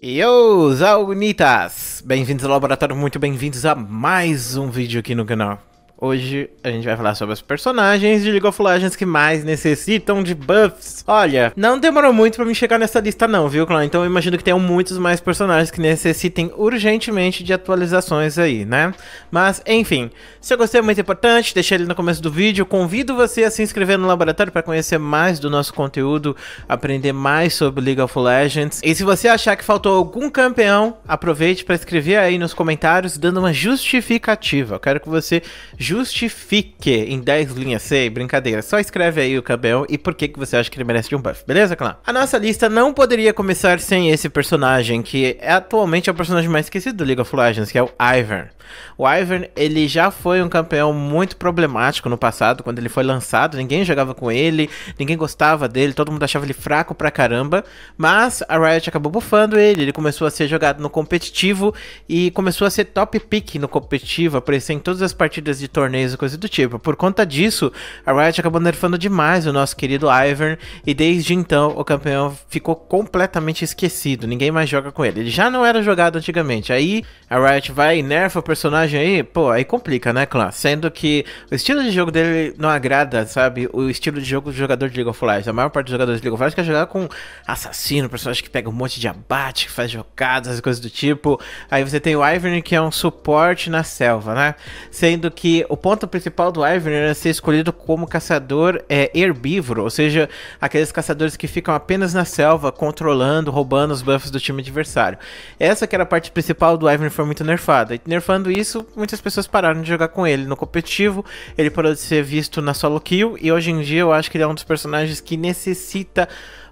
Yo, Zaugnitas! Bem-vindos ao laboratório, muito bem-vindos a mais um vídeo aqui no canal. Hoje a gente vai falar sobre os personagens de League of Legends que mais necessitam de buffs. Olha, não demorou muito pra mim chegar nessa lista não, viu, Clã? Então eu imagino que tenham muitos mais personagens que necessitem urgentemente de atualizações aí, né? Mas, enfim, se eu gostei é muito importante, deixa ele no começo do vídeo. Convido você a se inscrever no laboratório para conhecer mais do nosso conteúdo, aprender mais sobre League of Legends. E se você achar que faltou algum campeão, aproveite para escrever aí nos comentários dando uma justificativa. Eu quero que você justifique em 10 linhas, sei, brincadeira. Só escreve aí o cabelo e por que, que você acha que ele merece de um buff, beleza, clã? A nossa lista não poderia começar sem esse personagem, que é atualmente é o personagem mais esquecido do League of Legends, que é o Ivern. O Ivern, ele já foi um campeão muito problemático no passado, quando ele foi lançado, ninguém jogava com ele, ninguém gostava dele, todo mundo achava ele fraco pra caramba, mas a Riot acabou bufando ele, ele começou a ser jogado no competitivo e começou a ser top pick no competitivo, aparecer em todas as partidas de torneios e coisa do tipo. Por conta disso, a Riot acabou nerfando demais o nosso querido Ivern e desde então o campeão ficou completamente esquecido, ninguém mais joga com ele. Ele já não era jogado antigamente. Aí a Riot vai e nerfa o personagem personagem aí, pô, aí complica, né, clã? Sendo que o estilo de jogo dele não agrada, sabe? O estilo de jogo do jogador de League of Legends. A maior parte dos jogadores de League of Legends quer jogar com assassino, personagem que pega um monte de abate, que faz jogadas, coisas do tipo. Aí você tem o Ivern, que é um suporte na selva, né? Sendo que o ponto principal do Ivern é ser escolhido como caçador é, herbívoro, ou seja, aqueles caçadores que ficam apenas na selva, controlando, roubando os buffs do time adversário. Essa que era a parte principal do Ivern foi muito nerfada. E nerfando isso, muitas pessoas pararam de jogar com ele no competitivo, ele parou de ser visto na solo kill, e hoje em dia eu acho que ele é um dos personagens que necessita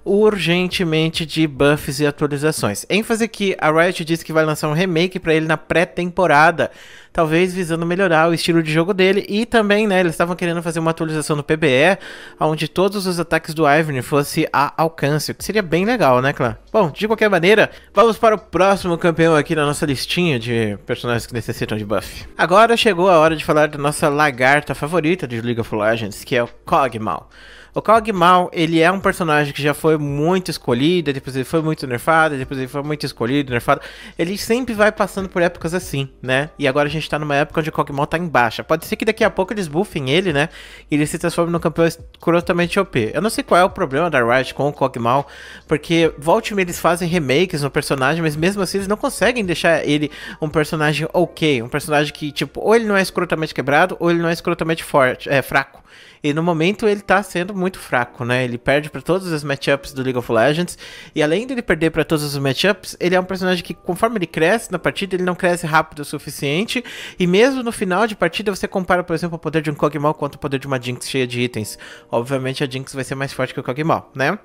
urgentemente de buffs e atualizações. ênfase que a Riot disse que vai lançar um remake para ele na pré-temporada, talvez visando melhorar o estilo de jogo dele e também, né, eles estavam querendo fazer uma atualização no PBE, onde todos os ataques do Ivern fosse a alcance, o que seria bem legal, né, Clã? Bom, de qualquer maneira, vamos para o próximo campeão aqui na nossa listinha de personagens que necessitam de buff. Agora chegou a hora de falar da nossa lagarta favorita de League of Legends, que é o Kog'Maw. O Cog ele é um personagem que já foi muito escolhido, depois ele foi muito nerfado, depois ele foi muito escolhido, nerfado. Ele sempre vai passando por épocas assim, né? E agora a gente tá numa época onde o Cog tá em baixa. Pode ser que daqui a pouco eles buffem ele, né? E ele se transforme num campeão escrotamente OP. Eu não sei qual é o problema da Riot com o Cog porque volte eles fazem remakes no personagem, mas mesmo assim eles não conseguem deixar ele um personagem ok, um personagem que, tipo, ou ele não é escrotamente quebrado, ou ele não é escrotamente forte, é fraco. E no momento ele tá sendo muito fraco, né? Ele perde para todos os matchups do League of Legends. E além dele perder para todos os matchups, ele é um personagem que, conforme ele cresce na partida, ele não cresce rápido o suficiente. E mesmo no final de partida, você compara, por exemplo, o poder de um Kog'Maw contra o poder de uma Jinx cheia de itens. Obviamente a Jinx vai ser mais forte que o Kog'Maw, né?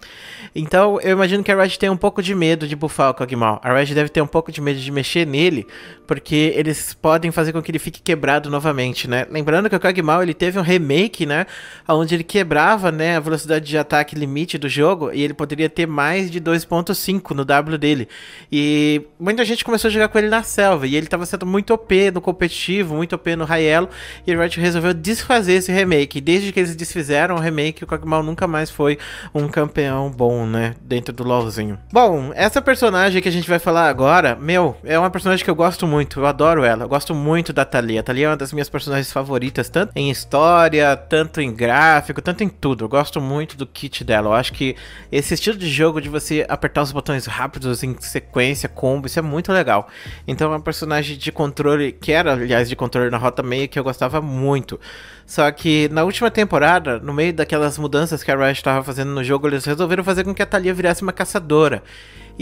Então eu imagino que a Riot tem um pouco de medo de buffar o Kog'Maw. A Riot deve ter um pouco de medo de mexer nele, porque eles podem fazer com que ele fique quebrado novamente, né? Lembrando que o Kog'Maw ele teve um remake, né? onde ele quebrava né, a velocidade de ataque limite do jogo e ele poderia ter mais de 2.5 no W dele. E muita gente começou a jogar com ele na selva e ele estava sendo muito OP no competitivo, muito OP no Raelo e o Riot resolveu desfazer esse remake. E desde que eles desfizeram o remake, o Kog'Maw nunca mais foi um campeão bom, né, dentro do LoLzinho. Bom, essa personagem que a gente vai falar agora, meu, é uma personagem que eu gosto muito, eu adoro ela, eu gosto muito da Thalia. A Thalia é uma das minhas personagens favoritas, tanto em história, tanto em gráfico, tanto em tudo. Eu gosto muito do kit dela. Eu acho que esse estilo de jogo de você apertar os botões rápidos em sequência, combo, isso é muito legal. Então é um personagem de controle, que era, aliás, de controle na Rota Meia, que eu gostava muito. Só que na última temporada, no meio daquelas mudanças que a Riot estava fazendo no jogo, eles resolveram fazer com que a Thalia virasse uma caçadora.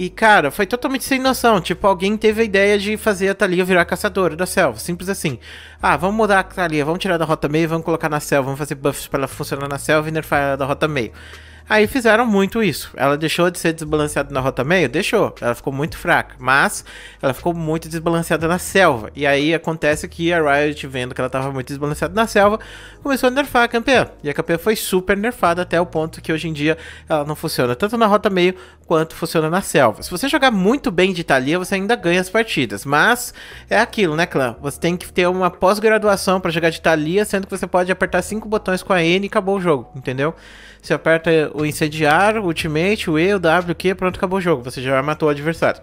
E, cara, foi totalmente sem noção. Tipo, alguém teve a ideia de fazer a Thalia virar caçadora da selva. Simples assim. Ah, vamos mudar a Thalia, vamos tirar da rota meio, vamos colocar na selva, vamos fazer buffs para ela funcionar na selva e nerfar ela da rota meio. Aí fizeram muito isso. Ela deixou de ser desbalanceada na rota meio? Deixou. Ela ficou muito fraca. Mas ela ficou muito desbalanceada na selva. E aí acontece que a Riot, vendo que ela estava muito desbalanceada na selva, começou a nerfar a campeã. E a campeã foi super nerfada até o ponto que hoje em dia ela não funciona tanto na rota meio quanto funciona na selva. Se você jogar muito bem de Itália, você ainda ganha as partidas, mas é aquilo, né, clã? Você tem que ter uma pós-graduação para jogar de Itália, sendo que você pode apertar cinco botões com a N e acabou o jogo, entendeu? Você aperta o incendiar, o ultimate, o E, o W, o Q, pronto, acabou o jogo. Você já matou o adversário.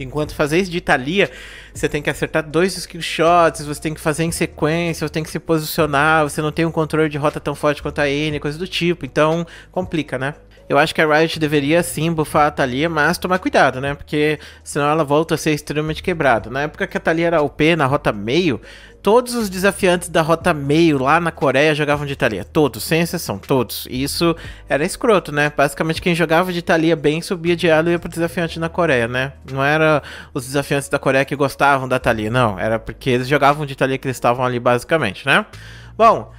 Enquanto fazer isso de Itália, você tem que acertar dois skill shots, você tem que fazer em sequência, você tem que se posicionar, você não tem um controle de rota tão forte quanto a N, coisa do tipo. Então, complica, né? Eu acho que a Riot deveria sim bufar a Thalia, mas tomar cuidado, né? Porque senão ela volta a ser extremamente quebrada. Na época que a Thalia era OP na rota meio, todos os desafiantes da rota meio lá na Coreia jogavam de Thalia. Todos, sem exceção, todos. E isso era escroto, né? Basicamente quem jogava de Thalia bem subia de elo e ia pro desafiante na Coreia, né? Não era os desafiantes da Coreia que gostavam da Thalia, não. Era porque eles jogavam de Thalia que eles estavam ali basicamente, né? Bom,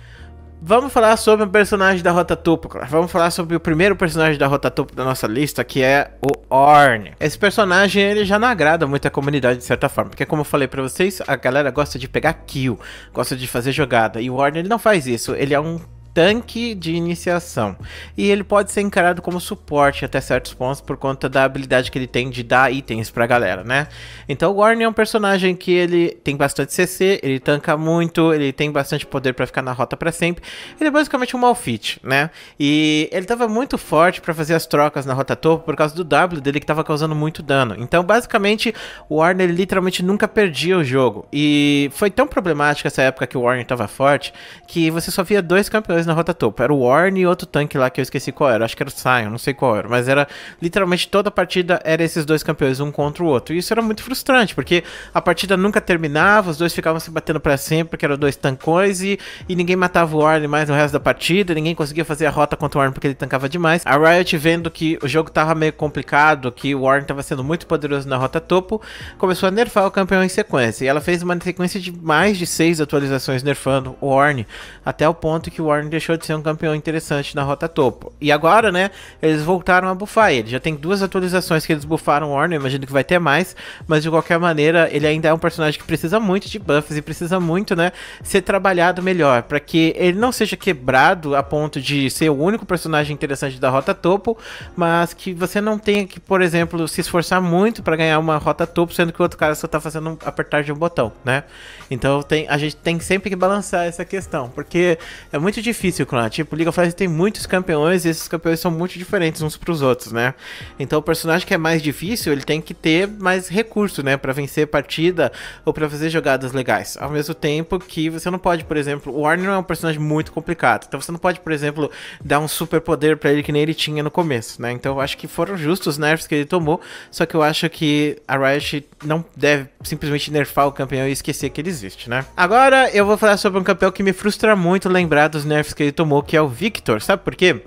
Vamos falar sobre um personagem da Rota tupla. Vamos falar sobre o primeiro personagem da Rota tupla da nossa lista, que é o Orn. Esse personagem, ele já não agrada muito a comunidade, de certa forma. Porque, como eu falei pra vocês, a galera gosta de pegar kill, gosta de fazer jogada. E o Orn, ele não faz isso. Ele é um tanque de iniciação. E ele pode ser encarado como suporte até certos pontos por conta da habilidade que ele tem de dar itens pra galera, né? Então o Warner é um personagem que ele tem bastante CC, ele tanca muito, ele tem bastante poder para ficar na rota para sempre. Ele é basicamente um malfit, né? E ele tava muito forte para fazer as trocas na rota topo por causa do W dele que tava causando muito dano. Então, basicamente, o Warner ele literalmente nunca perdia o jogo. E foi tão problemático essa época que o Warner tava forte que você só via dois campeões na rota topo. Era o Warren e outro tanque lá que eu esqueci qual era. Acho que era o Sion, não sei qual era. Mas era literalmente toda a partida era esses dois campeões um contra o outro. E isso era muito frustrante, porque a partida nunca terminava, os dois ficavam se batendo para sempre, porque eram dois tancões e, e ninguém matava o Warren mais no resto da partida, ninguém conseguia fazer a rota contra o Warren porque ele tancava demais. A Riot vendo que o jogo tava meio complicado, que o Warren tava sendo muito poderoso na rota topo, começou a nerfar o campeão em sequência. E ela fez uma sequência de mais de seis atualizações nerfando o Warren, até o ponto que o Warren deixou de ser um campeão interessante na rota topo. E agora, né, eles voltaram a bufar ele. Já tem duas atualizações que eles bufaram o Warner, imagino que vai ter mais, mas de qualquer maneira, ele ainda é um personagem que precisa muito de buffs e precisa muito, né, ser trabalhado melhor, para que ele não seja quebrado a ponto de ser o único personagem interessante da rota topo, mas que você não tenha que, por exemplo, se esforçar muito para ganhar uma rota topo, sendo que o outro cara só tá fazendo um apertar de um botão, né? Então tem, a gente tem sempre que balançar essa questão, porque é muito difícil difícil, clã. Tipo, League of Legends tem muitos campeões e esses campeões são muito diferentes uns pros outros, né? Então o personagem que é mais difícil, ele tem que ter mais recurso, né? Pra vencer partida ou pra fazer jogadas legais. Ao mesmo tempo que você não pode, por exemplo, o Warner é um personagem muito complicado. Então você não pode, por exemplo, dar um super poder pra ele que nem ele tinha no começo, né? Então eu acho que foram justos os nerfs que ele tomou. Só que eu acho que a Riot não deve simplesmente nerfar o campeão e esquecer que ele existe, né? Agora eu vou falar sobre um campeão que me frustra muito lembrar dos nerfs que ele tomou, que é o Victor. Sabe por quê?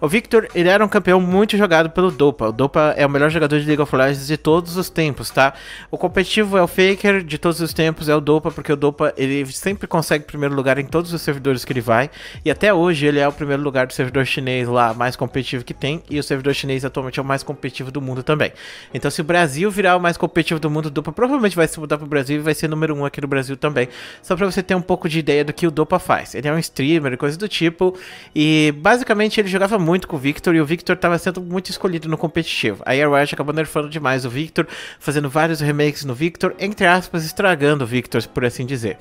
O Victor, ele era um campeão muito jogado pelo Dopa. O Dopa é o melhor jogador de League of Legends de todos os tempos, tá? O competitivo é o Faker de todos os tempos, é o Dopa, porque o Dopa, ele sempre consegue primeiro lugar em todos os servidores que ele vai. E até hoje ele é o primeiro lugar do servidor chinês lá, mais competitivo que tem. E o servidor chinês atualmente é o mais competitivo do mundo também. Então se o Brasil virar o mais competitivo do mundo, o Dopa provavelmente vai se mudar pro Brasil e vai ser número um aqui no Brasil também. Só pra você ter um pouco de ideia do que o Dopa faz. Ele é um streamer, coisa do tipo. E basicamente ele jogava muito com o Victor e o Victor estava sendo muito escolhido no competitivo. Aí a Riot acabou nerfando demais o Victor, fazendo vários remakes no Victor, entre aspas, estragando o Victor, por assim dizer.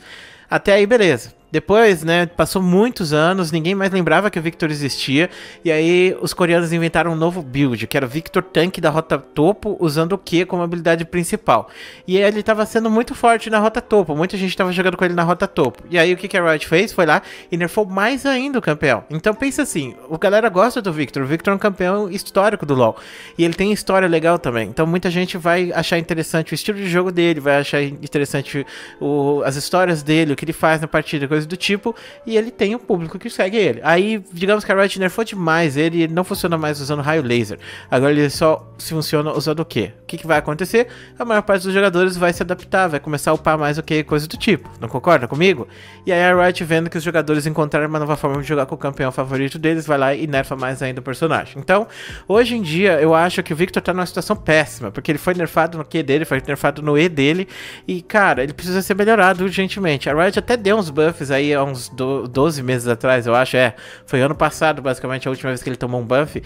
Até aí, beleza. Depois, né, passou muitos anos, ninguém mais lembrava que o Victor existia, e aí os coreanos inventaram um novo build, que era o Victor Tank da rota topo, usando o Q como habilidade principal. E ele estava sendo muito forte na rota topo, muita gente estava jogando com ele na rota topo. E aí o que, que a Riot fez? Foi lá e nerfou mais ainda o campeão. Então pensa assim, o galera gosta do Victor, o Victor é um campeão histórico do LoL, e ele tem história legal também, então muita gente vai achar interessante o estilo de jogo dele, vai achar interessante o, as histórias dele, que ele faz na partida, coisa do tipo, e ele tem um público que segue ele. Aí, digamos que a Riot nerfou demais ele, ele não funciona mais usando raio laser. Agora ele só se funciona usando o quê? O que, que vai acontecer? A maior parte dos jogadores vai se adaptar, vai começar a upar mais o que, coisa do tipo. Não concorda comigo? E aí a Riot vendo que os jogadores encontraram uma nova forma de jogar com o campeão favorito deles, vai lá e nerfa mais ainda o personagem. Então, hoje em dia, eu acho que o Victor tá numa situação péssima, porque ele foi nerfado no Q dele, foi nerfado no E dele, e cara, ele precisa ser melhorado urgentemente. A Riot Riot até deu uns buffs aí há uns 12 meses atrás, eu acho, é. Foi ano passado, basicamente, a última vez que ele tomou um buff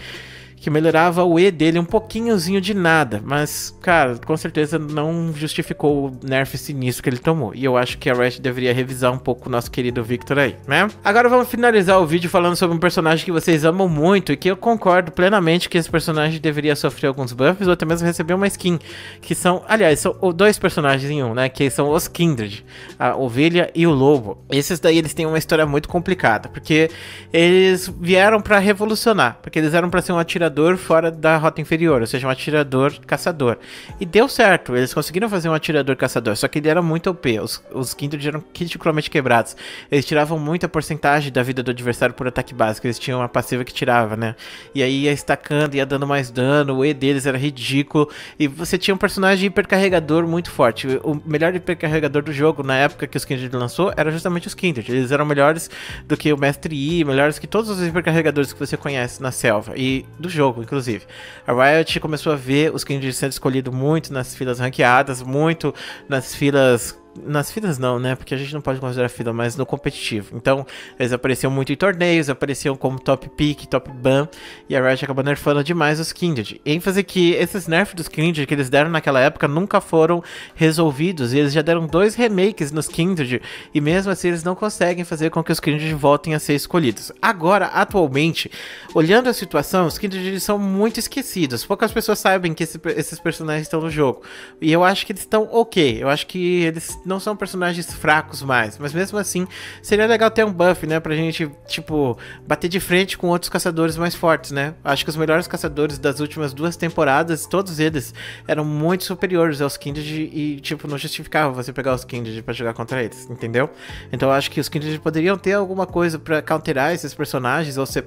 que melhorava o E dele um pouquinhozinho de nada, mas, cara, com certeza não justificou o nerf sinistro que ele tomou. E eu acho que a Rash deveria revisar um pouco o nosso querido Victor aí, né? Agora vamos finalizar o vídeo falando sobre um personagem que vocês amam muito e que eu concordo plenamente que esse personagem deveria sofrer alguns buffs ou até mesmo receber uma skin, que são, aliás, são dois personagens em um, né? Que são os Kindred, a ovelha e o lobo. Esses daí eles têm uma história muito complicada, porque eles vieram para revolucionar, porque eles eram para ser um atirador atirador fora da rota inferior, ou seja, um atirador caçador. E deu certo, eles conseguiram fazer um atirador caçador, só que ele era muito OP. Os, os Kindred eram criticamente quebrados. Eles tiravam muita porcentagem da vida do adversário por ataque básico, eles tinham uma passiva que tirava, né? E aí ia estacando, ia dando mais dano, o E deles era ridículo. E você tinha um personagem hipercarregador muito forte. O melhor hipercarregador do jogo na época que os Kindred lançou era justamente os Kindred. Eles eram melhores do que o Mestre I, melhores que todos os hipercarregadores que você conhece na selva e do jogo jogo, inclusive. A Riot começou a ver os Kindred sendo escolhido muito nas filas ranqueadas, muito nas filas nas filas não, né? Porque a gente não pode considerar fila, mas no competitivo. Então, eles apareciam muito em torneios, apareciam como top pick, top ban, e a Riot acaba nerfando demais os Kindred. ênfase que esses nerfs dos Kindred que eles deram naquela época nunca foram resolvidos, e eles já deram dois remakes nos Kindred, e mesmo assim eles não conseguem fazer com que os Kindred voltem a ser escolhidos. Agora, atualmente, olhando a situação, os Kindred são muito esquecidos, poucas pessoas sabem que esse, esses personagens estão no jogo, e eu acho que eles estão ok, eu acho que eles não são personagens fracos mais, mas mesmo assim, seria legal ter um buff, né? Pra gente, tipo, bater de frente com outros caçadores mais fortes, né? Acho que os melhores caçadores das últimas duas temporadas, todos eles, eram muito superiores aos Kindred e, tipo, não justificava você pegar os Kindred pra jogar contra eles, entendeu? Então eu acho que os Kindred poderiam ter alguma coisa para counterar esses personagens ou ser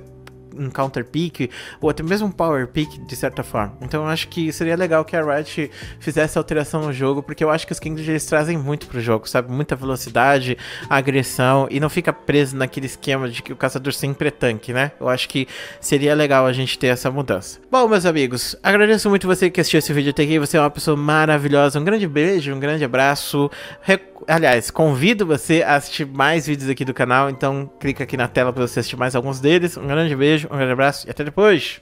um counter pick, ou até mesmo um power pick, de certa forma. Então eu acho que seria legal que a Riot fizesse alteração no jogo, porque eu acho que os Kings eles trazem muito pro jogo, sabe? Muita velocidade, agressão, e não fica preso naquele esquema de que o caçador sempre é tanque, né? Eu acho que seria legal a gente ter essa mudança. Bom, meus amigos, agradeço muito você que assistiu esse vídeo até aqui, você é uma pessoa maravilhosa, um grande beijo, um grande abraço, aliás, convido você a assistir mais vídeos aqui do canal, então clica aqui na tela para você assistir mais alguns deles. Um grande beijo, um grande abraço e até depois!